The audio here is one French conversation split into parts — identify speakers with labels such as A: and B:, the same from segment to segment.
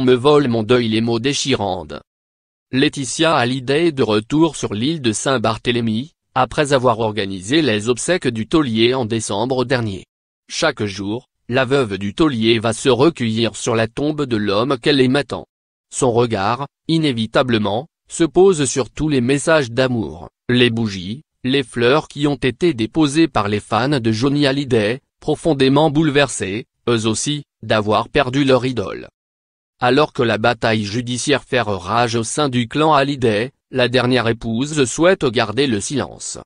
A: me vole mon deuil
B: les mots déchirandes. Laetitia Hallyday est de retour sur l'île de Saint-Barthélemy, après avoir organisé les obsèques du taulier en décembre dernier. Chaque jour, la veuve du taulier va se recueillir sur la tombe de l'homme qu'elle aimait tant. Son regard, inévitablement, se pose sur tous les messages d'amour, les bougies, les fleurs qui ont été déposées par les fans de Johnny Hallyday, profondément bouleversés, eux aussi, d'avoir perdu leur idole. Alors que la bataille judiciaire fait rage au sein du clan Hallyday, la dernière épouse souhaite garder le silence.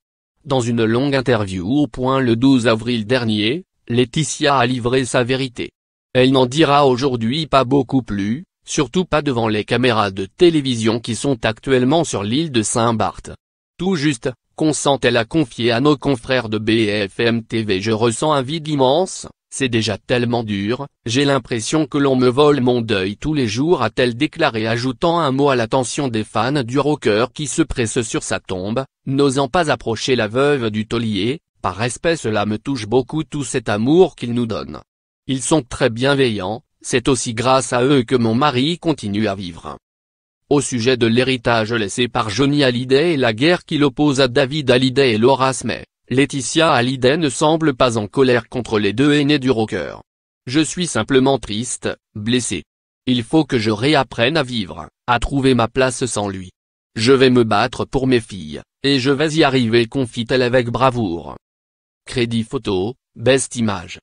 B: Dans une longue interview au point le 12 avril dernier, Laetitia a livré sa vérité. Elle n'en dira aujourd'hui pas beaucoup plus, surtout pas devant les caméras de télévision qui sont actuellement sur l'île de Saint-Barth. Tout juste, consent-elle à confier à nos confrères de BFM TV Je ressens un vide immense, c'est déjà tellement dur, j'ai l'impression que l'on me vole mon deuil tous les jours a-t-elle déclaré ajoutant un mot à l'attention des fans du rocker qui se pressent sur sa tombe, n'osant pas approcher la veuve du taulier, par respect cela me touche beaucoup tout cet amour qu'ils nous donnent. Ils sont très bienveillants, c'est aussi grâce à eux que mon mari continue à vivre. Au sujet de l'héritage laissé par Johnny Hallyday et la guerre qu'il oppose à David Hallyday et Laura Smith. Laetitia Hallyday ne semble pas en colère contre les deux aînés du rocker. Je suis simplement triste, blessé. Il faut que je réapprenne à vivre, à trouver ma place sans lui. Je vais me battre pour mes filles, et je vais y arriver confie-t-elle avec bravoure. Crédit photo, best image.